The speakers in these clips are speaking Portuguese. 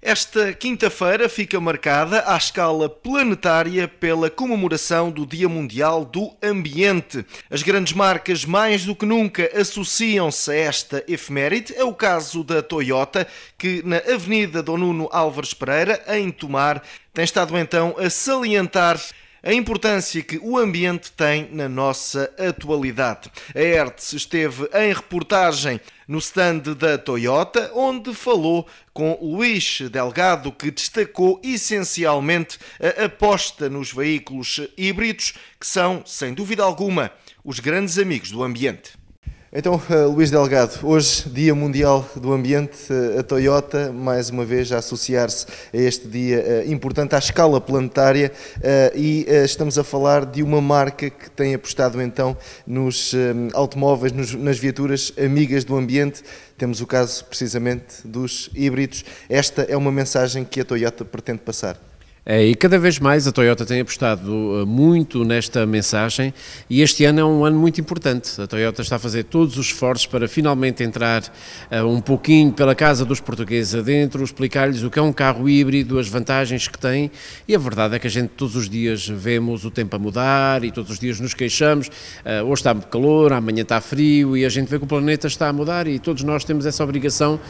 Esta quinta-feira fica marcada à escala planetária pela comemoração do Dia Mundial do Ambiente. As grandes marcas, mais do que nunca, associam-se a esta efeméride. É o caso da Toyota, que na Avenida Dom Nuno Álvares Pereira, em Tomar, tem estado então a salientar a importância que o ambiente tem na nossa atualidade. A Hertz esteve em reportagem no stand da Toyota, onde falou com Luís Delgado, que destacou essencialmente a aposta nos veículos híbridos, que são, sem dúvida alguma, os grandes amigos do ambiente. Então, eh, Luís Delgado, hoje, Dia Mundial do Ambiente, eh, a Toyota, mais uma vez, a associar-se a este dia eh, importante à escala planetária e estamos a falar de uma marca que tem apostado então nos automóveis, nas viaturas amigas do ambiente. Temos o caso, precisamente, dos híbridos. Esta é uma mensagem que a Toyota pretende passar. É, e cada vez mais a Toyota tem apostado eh, muito nesta mensagem e este ano é um ano muito importante. A Toyota está a fazer todos os esforços para finalmente entrar eh, um pouquinho pela casa dos portugueses adentro, explicar-lhes o que é um carro híbrido, as vantagens que tem e a verdade é que a gente todos os dias vemos o tempo a mudar e todos os dias nos queixamos. Eh, hoje está calor, amanhã está frio e a gente vê que o planeta está a mudar e todos nós temos essa obrigação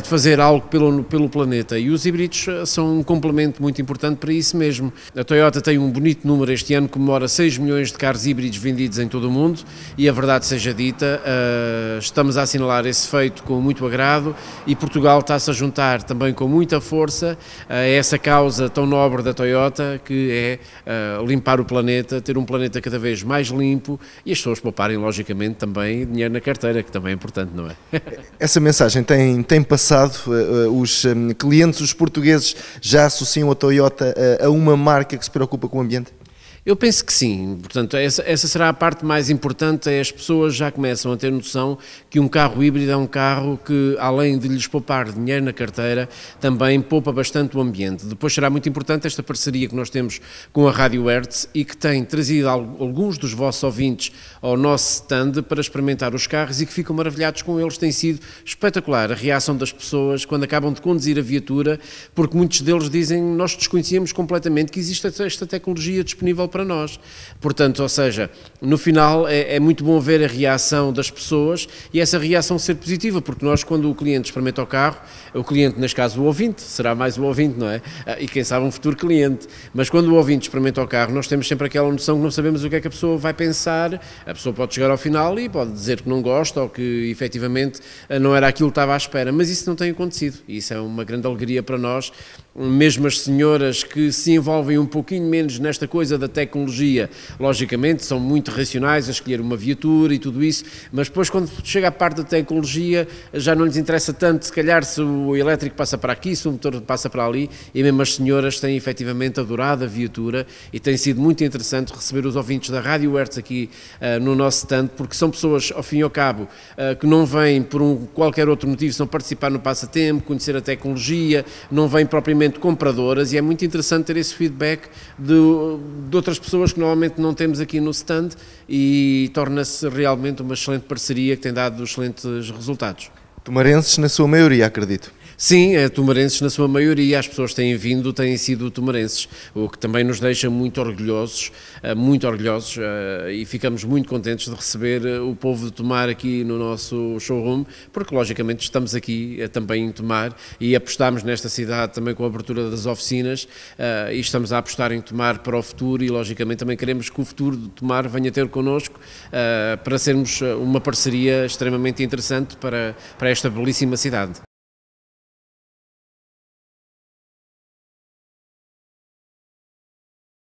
de fazer algo pelo, pelo planeta. E os híbridos são um complemento muito importante para isso mesmo. A Toyota tem um bonito número este ano, comemora 6 milhões de carros híbridos vendidos em todo o mundo e a verdade seja dita, eh, estamos a assinalar esse feito com muito agrado e Portugal está-se a juntar também com muita força a essa causa tão nobre da Toyota que é eh, limpar o planeta, ter um planeta cada vez mais limpo e as pessoas pouparem logicamente também dinheiro na carteira, que também é importante, não é? Essa mensagem tem, tem passado, eh, os clientes, os portugueses já associam a Toyota a uma marca que se preocupa com o ambiente? Eu penso que sim, portanto, essa, essa, será a parte mais importante, é as pessoas já começam a ter noção que um carro híbrido é um carro que, além de lhes poupar dinheiro na carteira, também poupa bastante o ambiente. Depois será muito importante esta parceria que nós temos com a Rádio Hertz e que tem trazido alguns dos vossos ouvintes ao nosso stand para experimentar os carros e que ficam maravilhados com eles. Tem sido espetacular a reação das pessoas quando acabam de conduzir a viatura, porque muitos deles dizem nós desconhecíamos completamente que existe esta tecnologia disponível para nós. Portanto, ou seja, no final é, é, muito bom ver a reação das pessoas e essa reação ser positiva, porque nós, quando o cliente experimenta o carro, o cliente, neste caso o ouvinte, será mais o ouvinte, não é? Ah, e quem sabe um futuro cliente. Mas quando o ouvinte experimenta o carro, nós temos sempre aquela noção que não sabemos o que é que a pessoa vai pensar. A pessoa pode chegar ao final e pode dizer que não gosta ou que efetivamente ah, não era aquilo que estava à espera. Mas isso não tem acontecido. Isso é uma grande alegria para nós mesmo as senhoras que se envolvem um pouquinho menos nesta coisa da tecnologia, logicamente são muito racionais a escolher uma viatura e tudo isso, mas depois quando chega à parte da tecnologia já não lhes interessa tanto, se calhar se o elétrico passa para aqui, se o motor passa para ali, e mesmo as senhoras têm efetivamente adorado a viatura e tem sido muito interessante receber os ouvintes da Rádio Hertz aqui uh, no nosso stand, porque são pessoas, ao fim e ao cabo, uh, que não vêm por um, qualquer outro motivo, são participar no passatempo, conhecer a tecnologia, não vêm propriamente compradoras e é muito interessante ter esse feedback de, de outras pessoas que normalmente não temos aqui no stand e torna-se realmente uma excelente parceria que tem dado excelentes resultados. Tomarenses na sua maioria, acredito. Sim, é, tumarenses na sua maioria. As pessoas que têm vindo têm sido tumarenses, o que também nos deixa muito orgulhosos, eh, muito orgulhosos eh, e ficamos muito contentes de receber eh, o povo de Tomar aqui no nosso showroom, porque logicamente estamos aqui também em Tomar e apostamos nesta cidade também com a abertura das oficinas e estamos a apostar em Tomar para o futuro e logicamente também queremos que o futuro de Tomar venha ter connosco para sermos uma parceria extremamente interessante para, para esta belíssima cidade.